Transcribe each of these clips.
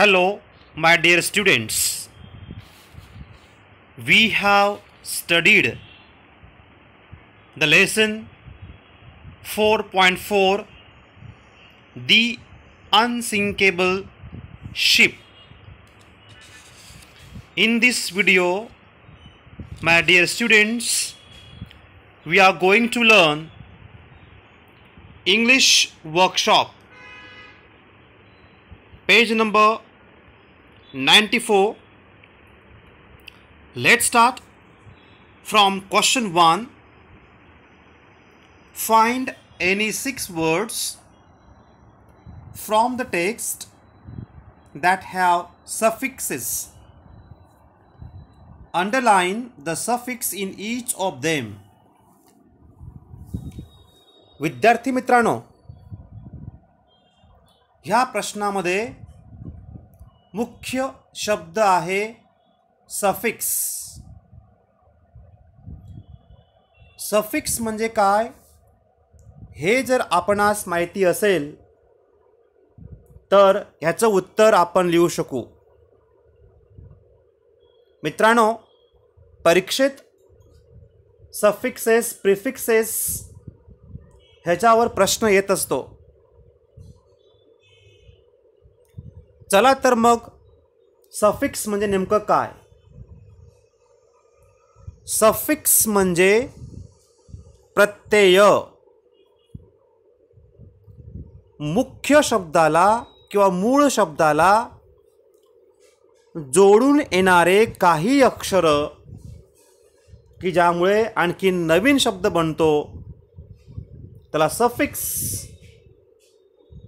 Hello, my dear students. We have studied the lesson 4.4 The Unsinkable Ship. In this video, my dear students, we are going to learn English Workshop page number 94 let's start from question 1 find any six words from the text that have suffixes underline the suffix in each of them विद्यार्थी मित्रांनो ह्या प्रश्नामध्ये मुख्य शब्द आहे suffix suffix म्हणजे काय हे जर आपणास माहिती असेल तर ह्याचं उत्तर आपण लिहू शकू मित्रांनो परीक्षेत सफिक्सेस प्रिफिक्सेस ह्याच्यावर प्रश्न येत असतो चला तर मग सफिक्स म्हणजे नेमकं काय सफिक्स म्हणजे प्रत्यय मुख्य शब्दाला किंवा मूळ शब्दाला जोडून येणारे काही अक्षर की ज्यामुळे आणखी नवीन शब्द बनतो त्याला सफिक्स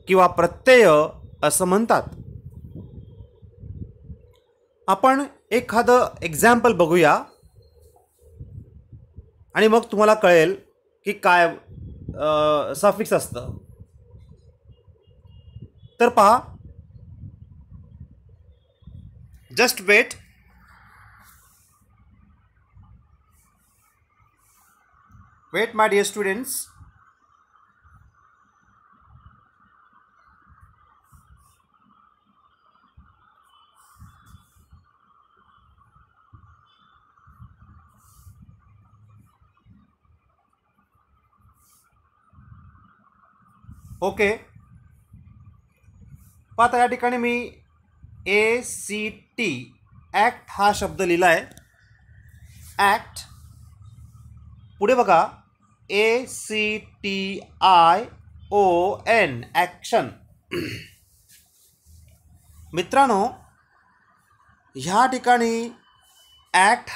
किंवा प्रत्यय असं म्हणतात आपण एखादं एक्झाम्पल बघूया आणि मग तुम्हाला कळेल की काय सफिक्स असतं तर पहा just wait wait my dear students okay पता या ठिकाणी मी ए सी टी एक्ट हा शब्द लिखा है ऐक्ट पुढ़ बगा A C T I O N action मित्रनो हाठिका ठिकाणी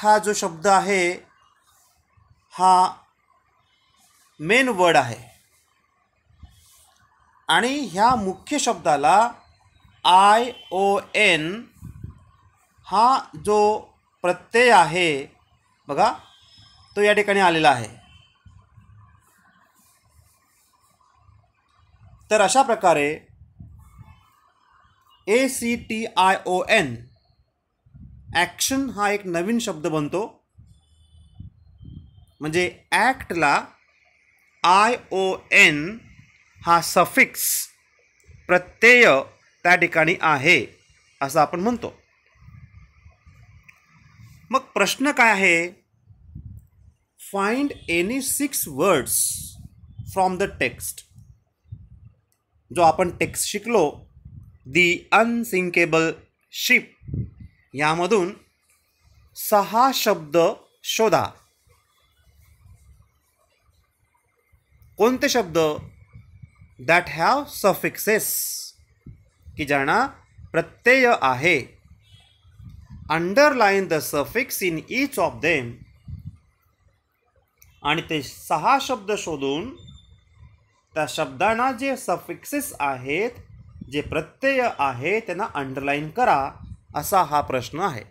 हा जो शब्द है हा मेन वर्ड है आणि ह्या मुख्य शब्दाला आय ओ एन हा जो प्रत्यय आहे बघा तो या ठिकाणी आलेला आहे तर अशा प्रकारे A C T I O N action हा एक नवीन शब्द बनतो म्हणजे ॲक्टला आय ओ एन हा सफिक्स प्रत्यय त्या ठिकाणी आहे असं आपण म्हणतो मग प्रश्न काय आहे find any six words from the text जो आपण टेक्स्ट शिकलो दी अनसिंकेबल शिप यामधून सहा शब्द शोधा कोणते शब्द दॅट हॅव सफिक्सेस की ज्यांना प्रत्यय आहे underline the suffix in each of them आणि ते सहा शब्द शोधून त्या शब्दांना जे सफिक्सेस आहेत जे प्रत्यय आहे त्यांना अंडरलाईन करा असा हा प्रश्न आहे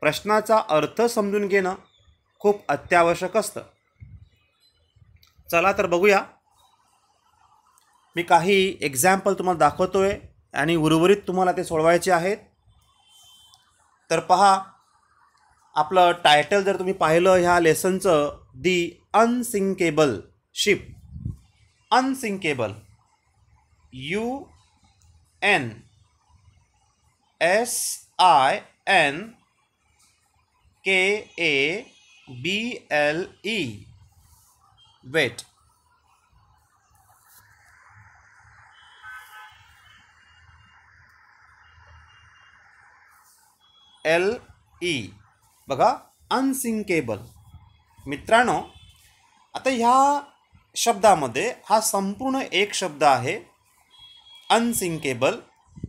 प्रश्नाचा अर्थ समजून घेणं खूप अत्यावश्यक असतं चला तर बघूया मी काही एक्झाम्पल तुम्हाला दाखवतो आहे आणि उर्वरित तुम्हाला ते सोडवायचे आहेत तर पहा आपलं टायटल जर तुम्ही पाहिलं ह्या लेसनचं the unsinkable ship unsinkable U N S I N K A B L E wait L E e. बघा अनसिंकेबल मित्रांनो आता ह्या शब्दामध्ये हा संपूर्ण एक शब्द आहे अनसिंकेबल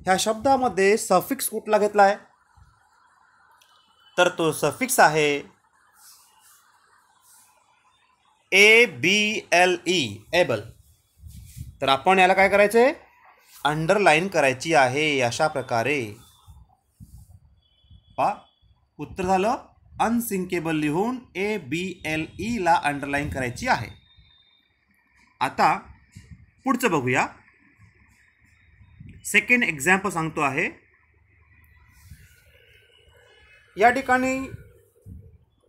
ह्या शब्दामध्ये सफिक्स कुठला घेतला आहे तर तो सफिक्स आहे A B L E able तर आपण याला काय करायचं आहे अंडरलाईन करायची आहे अशा प्रकारे पा उत्तर झालं अनसिंकेबल लिहून ए बी एल ई ला अंडरलाईन करायची आहे आता पुढचं बघूया सेकंड एक्झाम्पल सांगतो आहे या ठिकाणी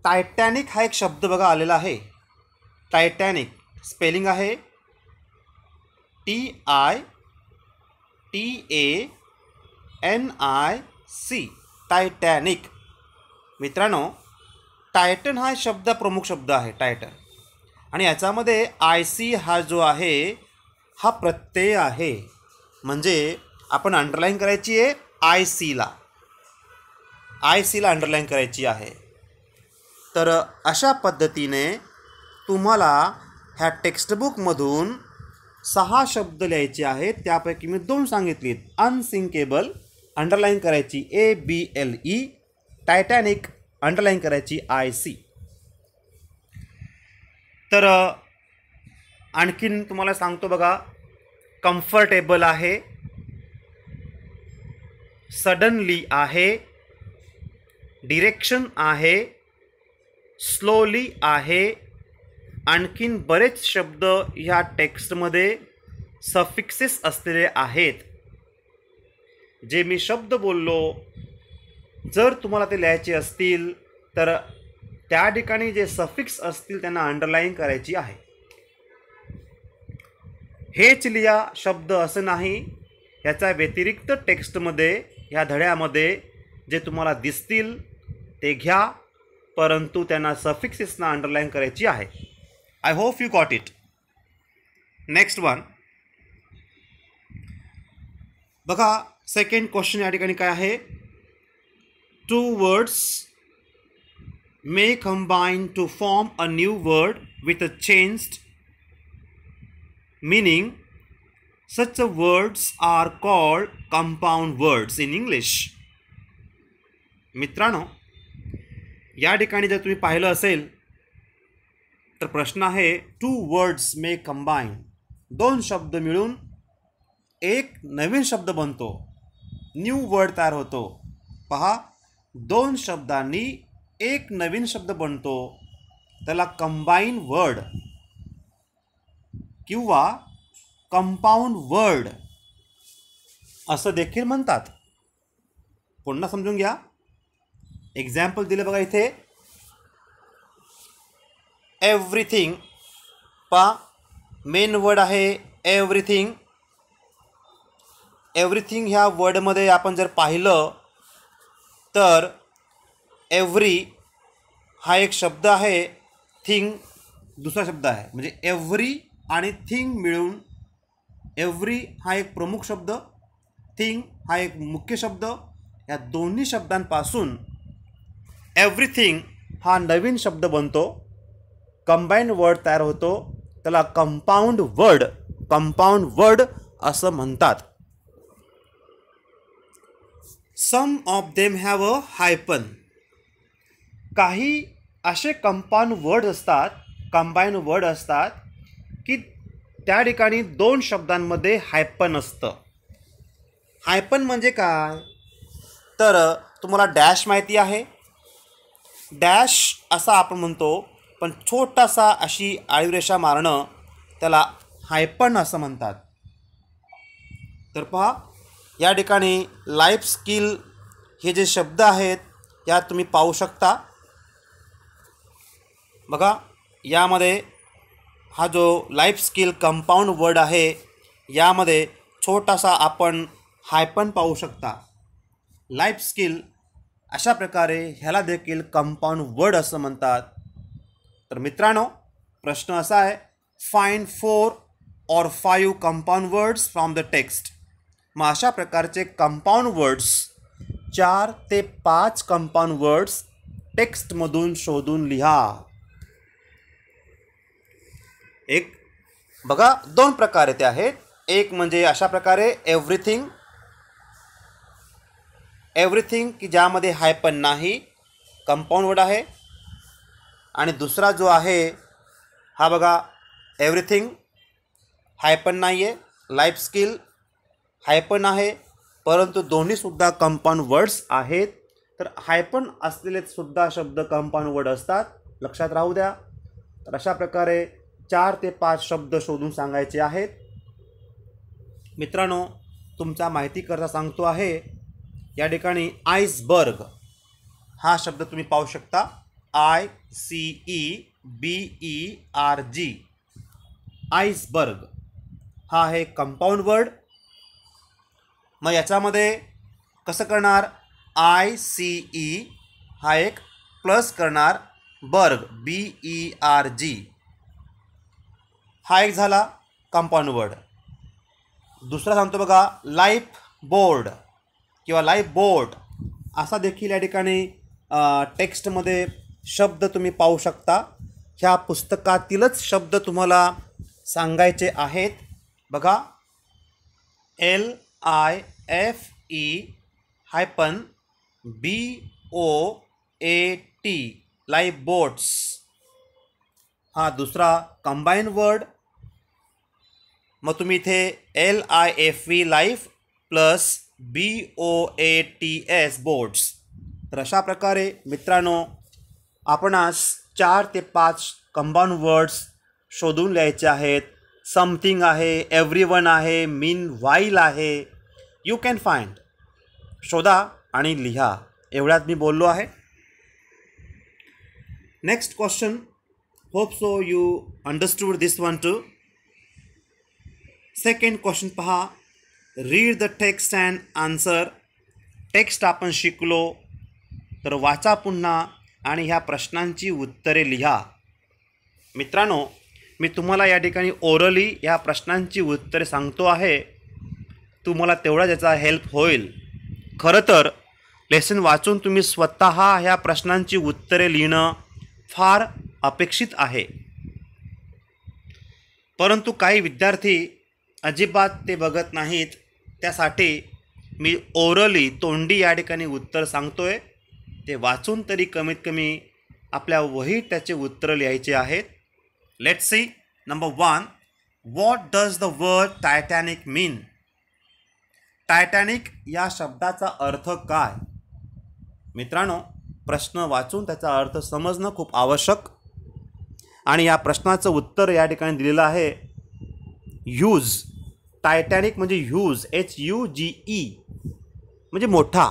टायटॅनिक हा एक शब्द बघा आलेला आहे टायटॅनिक स्पेलिंग आहे T I T A N I C Titanic मित्रांनो टायटन हा शब्द प्रमुख शब्द आहे टायटन आणि याच्यामध्ये आय सी हा जो आहे हा प्रत्यय आहे म्हणजे आपण अंडरलाईन करायची आहे आय सीला आय सीला अंडरलाईन करायची आहे तर अशा पद्धतीने तुम्हाला ह्या टेक्स्टबुकमधून सहा शब्द लिहायचे आहेत त्यापैकी मी दोन सांगितलीत अनसिंकेबल अंडरलाईन करायची A B L E Titanic underline करायची आय सी तर आणखीन तुम्हाला सांगतो बघा कम्फर्टेबल आहे सडनली आहे डिरेक्शन आहे स्लोली आहे आणखीन बरेच शब्द ह्या टेक्स्टमध्ये सफिक्सेस असलेले आहेत जे मी शब्द बोललो जर तुम्हाला ते लिहायचे असतील तर त्या ठिकाणी जे सफिक्स असतील त्यांना अंडरलाईन करायची आहे हेच लिहा शब्द असं नाही याचा व्यतिरिक्त टेक्स्टमध्ये ह्या धड्यामध्ये जे तुम्हाला दिसतील ते घ्या परंतु त्यांना सफिक्सेसना अंडरलाईन करायची आहे I hope you got it next one बघा सेकंड क्वेश्चन या ठिकाणी काय आहे two words may combine to form a new word with a changed meaning such words are called compound words in English मित्रांनो या ठिकाणी जर तुम्ही पाहिलं असेल तर प्रश्न आहे टू वर्ड्स मे कंबाईन दोन शब्द मिळून एक नवीन शब्द बनतो न्यू वर्ड तयार होतो पहा दोन शब्दांनी एक नवीन शब्द बनतो त्याला कंबाईन वर्ड किंवा कंपाऊंड वर्ड असं देखील म्हणतात पुन्हा समजून घ्या एक्झाम्पल दिलं बघा इथे एव्हरीथिंग पा मेन वर्ड आहे एव्हरीथिंग एव्हरीथिंग ह्या वर्डमध्ये आपण जर पाहिलं तर एव्हरी हा एक शब्द आहे थिंग दुसरा शब्द आहे म्हणजे एव्हरी आणि थिंग मिळून एव्हरी हा एक प्रमुख शब्द थिंग हा एक मुख्य शब्द या दोन्ही शब्दांपासून एव्हरीथिंग हा नवीन शब्द बनतो कंबाईंड वर्ड तयार होतो त्याला कंपाऊंड वर्ड कंपाऊंड वर्ड असं म्हणतात some of them have a hyphen काही असे कंपाऊंड वर्ड असतात कंबाईन वर्ड असतात की त्या ठिकाणी दोन शब्दांमध्ये हायपन असतं हायपन म्हणजे काय तर तुम्हाला डॅश माहिती आहे डॅश असा आपण म्हणतो पण छोटासा अशी रेषा मारणं त्याला हायपन असं म्हणतात तर पहा या ठिकाणी लाईफ स्किल हे जे शब्द आहेत या तुम्ही पाहू शकता बघा यामध्ये हा जो लाईफ स्किल कंपाऊंड वर्ड आहे यामध्ये छोटासा आपण पण पाहू शकता लाईफ स्किल अशा प्रकारे ह्याला देखील कंपाऊंड वर्ड असं म्हणतात तर मित्रांनो प्रश्न असा आहे find four or five compound words from the text मग अशा प्रकारचे कंपाऊंड वर्ड्स चार ते पाच कंपाऊंड वर्ड्स टेक्स्टमधून शोधून लिहा एक बघा दोन प्रकारे ते आहेत एक म्हणजे अशा प्रकारे एव्हरीथिंग एव्हरीथिंग की ज्यामध्ये हाय पण नाही कंपाऊंड वर्ड आहे आणि दुसरा जो आहे हा बघा एव्हरीथिंग हाय पण नाही आहे लाईफ स्किल हायपन आहे परंतु दोन्हीसुद्धा कंपाऊंड वर्ड्स आहेत तर हायपन असलेले सुद्धा शब्द कंपाऊंड वर्ड असतात लक्षात राहू द्या तर अशा प्रकारे चार ते पाच शब्द शोधून सांगायचे आहेत मित्रांनो तुमचा माहिती करता सांगतो आहे या ठिकाणी आईसबर्ग हा शब्द तुम्ही पाहू शकता I C E B E R G iceberg हा आहे कंपाऊंड वर्ड मग याच्यामध्ये कसं करणार आय सी ई हा एक प्लस करणार बर्ग बी ई आर जी हा एक झाला कंपाऊंड वर्ड दुसरा सांगतो बघा लाईफ बोर्ड किंवा लाईफ बोर्ड असा देखील या ठिकाणी टेक्स्टमध्ये शब्द तुम्ही पाहू शकता ह्या पुस्तकातीलच शब्द तुम्हाला सांगायचे आहेत बघा L I F E hyphen B O A T life boats हा दुसरा कंबाईन वर्ड मग तुम्ही इथे L I F E life plus B O A T S boats तर अशा प्रकारे मित्रांनो आपणास चार ते पाच कंबाऊंड वर्ड्स शोधून लिहायचे आहेत समथिंग आहे एव्हरी वन आहे मीन वाईल आहे यू कॅन फाइंड शोधा आणि लिहा एवढ्यात मी बोललो आहे next question hope so you understood this one two second question पहा read the text and answer text आपण शिकलो तर वाचा पुन्हा आणि ह्या प्रश्नांची उत्तरे लिहा मित्रांनो मी तुम्हाला या ठिकाणी ओरली ह्या प्रश्नांची उत्तरे सांगतो आहे तुम्हाला तेवढा त्याचा हेल्प होईल खरं तर लेसन वाचून तुम्ही स्वत ह्या प्रश्नांची उत्तरे लिहिणं फार अपेक्षित आहे परंतु काही विद्यार्थी अजिबात ते बघत नाहीत त्यासाठी मी ओरली तोंडी या ठिकाणी उत्तर सांगतो आहे ते वाचून तरी कमीत कमी आपल्या वहीत त्याचे उत्तर लिहायचे आहेत let see number one what does the word Titanic mean Titanic या शब्दाचा अर्थ काय मित्रांनो प्रश्न वाचून त्याचा अर्थ समजणं खूप आवश्यक आणि या प्रश्नाचं उत्तर या ठिकाणी दिलेलं आहे यूज टायटॅनिक म्हणजे huge, H U G E म्हणजे मोठा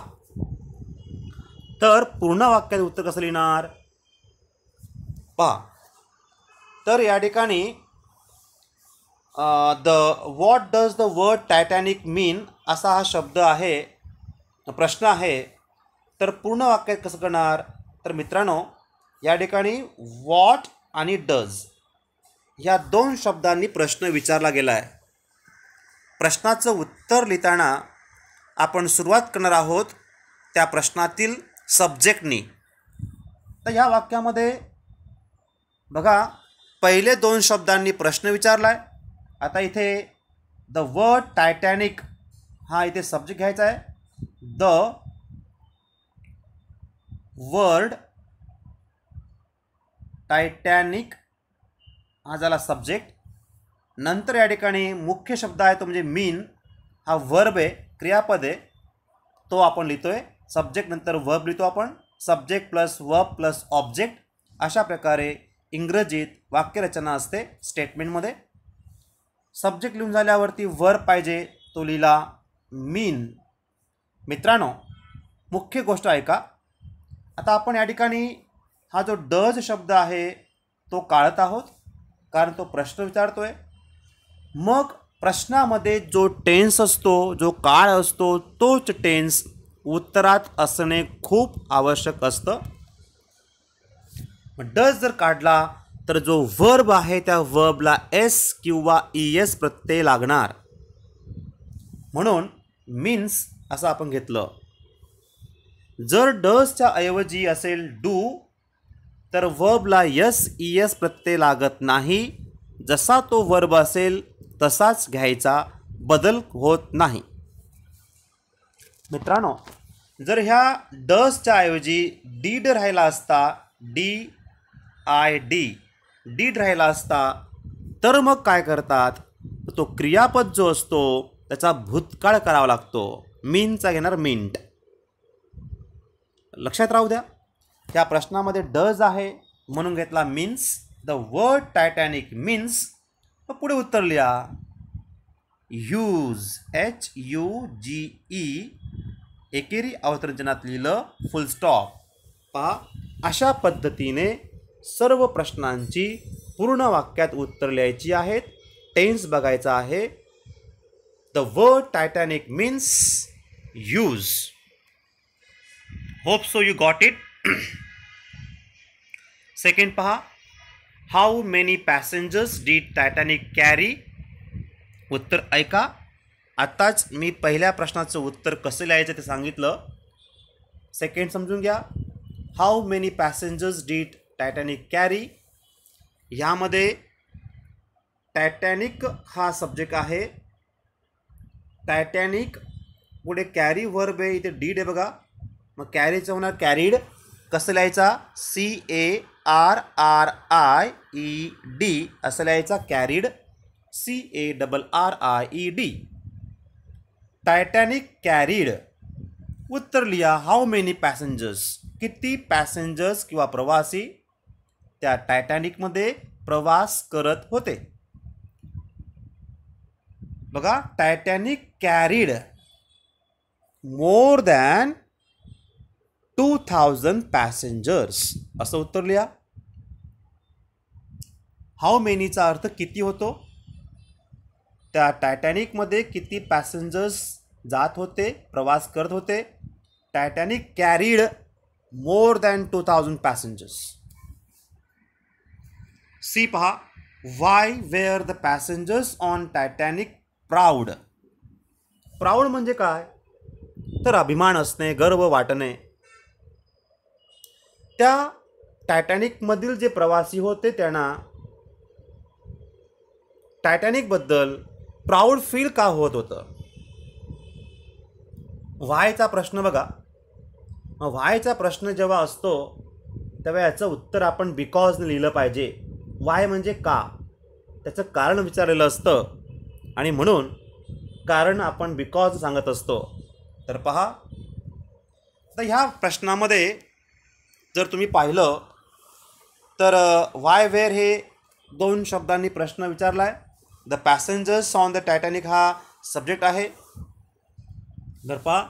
तर पूर्ण वाक्याचं उत्तर कसं लिहिणार पहा तर या ठिकाणी the what does the word Titanic mean असा हा शब्द आहे प्रश्न आहे तर पूर्ण वाक्य कसं करणार तर मित्रांनो या ठिकाणी वॉट आणि डज ह्या दोन शब्दांनी प्रश्न विचारला गेला आहे प्रश्नाचं उत्तर लिहिताना आपण सुरुवात करणार आहोत त्या प्रश्नातील सब्जेक्टनी तर ह्या वाक्यामध्ये बघा पहिले दोन शब्दांनी प्रश्न विचारला आहे आता इथे द वर्ड टायटॅनिक हा इथे सब्जेक्ट घ्यायचा आहे द वर्ड टायटॅनिक हा झाला सब्जेक्ट नंतर या ठिकाणी मुख्य शब्द आहे तो म्हणजे मीन हा वर्ब आहे क्रियापद आहे तो आपण लिहितो आहे सब्जेक्ट नंतर वर्ब लिहितो आपण subject plus verb plus object अशा प्रकारे इंग्रजीत वाक्यरचना असते स्टेटमेंटमध्ये सब्जेक्ट लिहून झाल्यावरती वर पाहिजे तो लिहिला मीन मित्रांनो मुख्य गोष्ट ऐका आता आपण या ठिकाणी हा जो डज शब्द आहे तो काढत आहोत कारण तो प्रश्न विचारतो आहे मग प्रश्नामध्ये जो टेन्स असतो जो काळ असतो तोच टेन्स उत्तरात असणे खूप आवश्यक असतं डज जर काढला तर जो वर्ब आहे त्या वर्बला एस किंवा ई एस प्रत्यय लागणार म्हणून मीन्स असं आपण घेतलं जर डसच्या ऐवजी असेल डू तर वर्बला यस ई एस प्रत्यय लागत नाही जसा तो वर्ब असेल तसाच घ्यायचा बदल होत नाही मित्रांनो जर ह्या डसच्या ऐवजी डीड राहिला असता डी आय डी डीड राहिला असता तर मग काय करतात तो क्रियापद जो असतो त्याचा भूतकाळ करावा लागतो मीनचा घेणार मिंट लक्षात राहू द्या त्या प्रश्नामध्ये डज आहे म्हणून घेतला means the word Titanic means पुढे उत्तर लिहा huge H U G E एकेरी अवतरंजनात लिहिलं फुल स्टॉप पहा अशा पद्धतीने सर्व प्रश्नांची पूर्ण वाक्यात उत्तर लिहायची आहेत टेन्स बघायचा आहे the word Titanic means huge hope so you got it second पहा how many passengers did Titanic carry उत्तर ऐका आत्ताच मी पहिल्या प्रश्नाचं उत्तर कसं लिहायचं ते सांगितलं सेकंड समजून घ्या how many passengers did Titanic carry ह्यामध्ये टायटॅनिक हा सब्जेक्ट आहे टायटॅनिक पुढे कॅरी व्हर आहे इथे डीड आहे बघा मग कॅरीचं होणार कॅरीड कसं लिहायचा C A R R I E D असं लिहायचा carried C A double R I E D Titanic carried उत्तर लिहा हाऊ मेनी पॅसेंजर्स किती पॅसेंजर्स किंवा प्रवासी त्या टायटॅनिकमध्ये प्रवास करत होते बघा Titanic carried more than two thousand passengers असं उत्तर लिहा हाऊ मेनीचा अर्थ किती होतो त्या टायटॅनिकमध्ये किती पॅसेंजर्स जात होते प्रवास करत होते Titanic carried more than two thousand passengers see पहा why were the passengers on Titanic proud proud म्हणजे काय तर अभिमान असणे गर्व वाटणे त्या टायटॅनिकमधील जे प्रवासी होते त्यांना टायटॅनिकबद्दल प्राऊड फील का होत होतं व्हायचा प्रश्न बघा व्हायचा प्रश्न जेव्हा असतो तेव्हा याचं उत्तर आपण बिकॉजने लिहिलं पाहिजे वाय म्हणजे का त्याचं कारण विचारलेलं असतं आणि म्हणून कारण आपण बिकॉज सांगत असतो तर पहा तर ह्या प्रश्नामध्ये जर तुम्ही पाहिलं तर वाय वेअर हे दोन शब्दांनी प्रश्न विचारला आहे the passengers on the Titanic हा सब्जेक्ट आहे जर पहा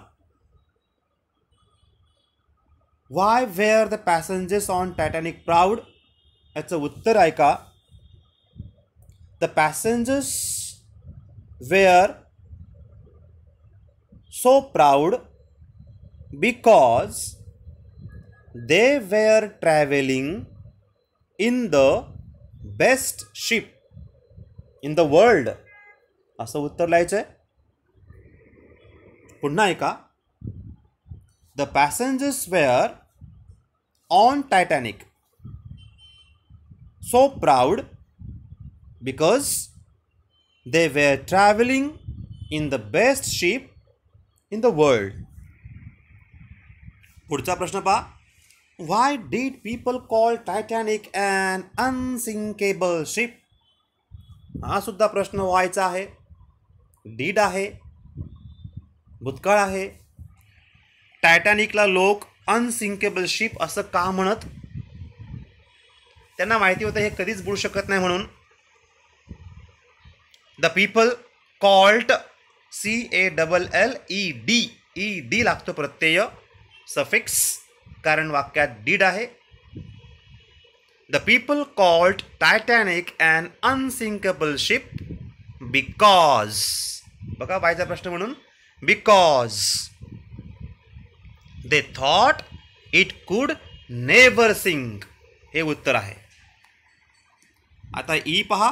why were the passengers on Titanic proud याचं उत्तर ऐका the passengers were so proud because they were travelling in the best ship in the world असं उत्तर लिहायचं आहे पुन्हा ऐका the passengers were on Titanic so proud because they were travelling in the best ship in the world पुढचा प्रश्न पहा why did people call Titanic and unsinkable ship हा सुद्धा प्रश्न व्हायचा आहे डीड आहे भूतकाळ आहे टायटॅनिकला लोक अनसिंकेबल शिप असं का म्हणत त्यांना माहिती होतं हे कधीच बुडू शकत नाही म्हणून the people called C A double L E D E D लागतो प्रत्यय सफिक्स कारण वाक्यात डीड आहे the people called Titanic and unsinkable ship because बघा पाहिजे प्रश्न म्हणून because they thought it could never sink हे उत्तर आहे आता ई पहा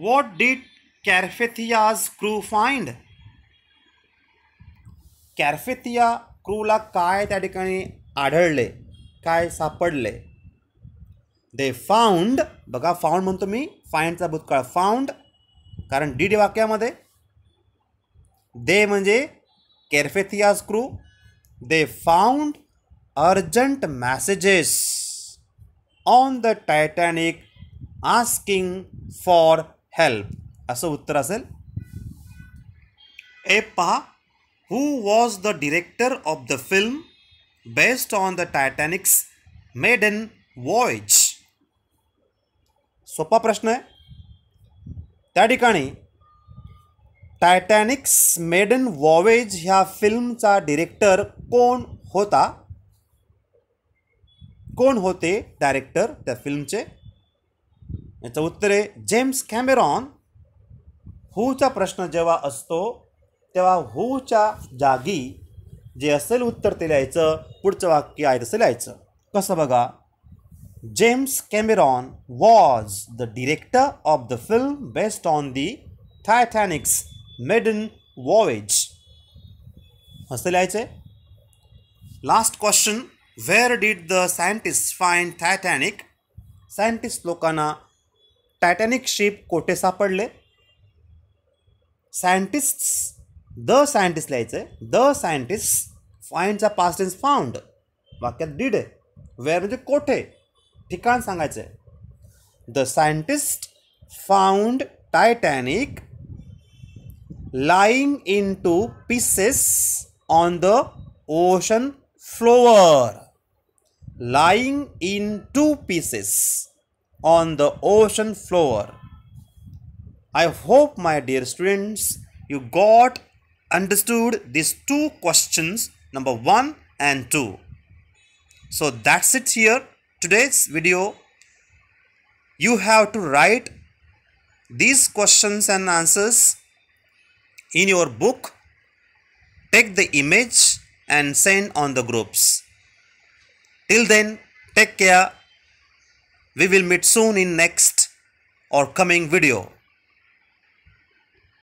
what did Carpathia's crew find Carpathia क्रूला काय त्या ठिकाणी आढळले काय सापडले दे फाउंड बघा फाउंड म्हणतो मी फाईंडचा भूतकाळ फाउंड कारण डीड वाक्यामध्ये दे म्हणजे Carpathia's crew they found urgent messages on the Titanic asking for help असं उत्तर असेल ए पहा who was the director of the film based on the Titanic's maiden voyage सोपा प्रश्न आहे त्या ठिकाणी टायटॅनिक्स मेडन वॉवेज ह्या फिल्मचा डिरेक्टर कोण होता कोण होते डायरेक्टर त्या फिल्मचे याचं उत्तर आहे जेम्स कॅमेरॉन हूचा प्रश्न जेव्हा असतो तेव्हा हूच्या जागी जे असेल उत्तर ते लिहायचं पुढचं वाक्य आहे तसं लिहायचं कसं बघा James Cameron was the director of the film based on the made maiden voyage असं लिहायचं last question where did the scientist find Titanic scientist लोकांना टायटॅनिक शिप कोठे सापडले सायंटिस्ट द सायंटिस्ट लिहायचं आहे द सायंटिस्ट फाईनचा पास्ट इज फाउंड वाक्यात did आहे वेअर म्हणजे कोठे ठिकाण सांगायचं आहे the scientist found Titanic lying in two pieces on the ocean flower lying in two pieces on the ocean floor. I hope my dear students you got understood these two questions number 1 and 2. So that's it here today's video you have to write these questions and answers in your book take the image and send on the groups. Till then, take care. We will meet soon in next or coming video.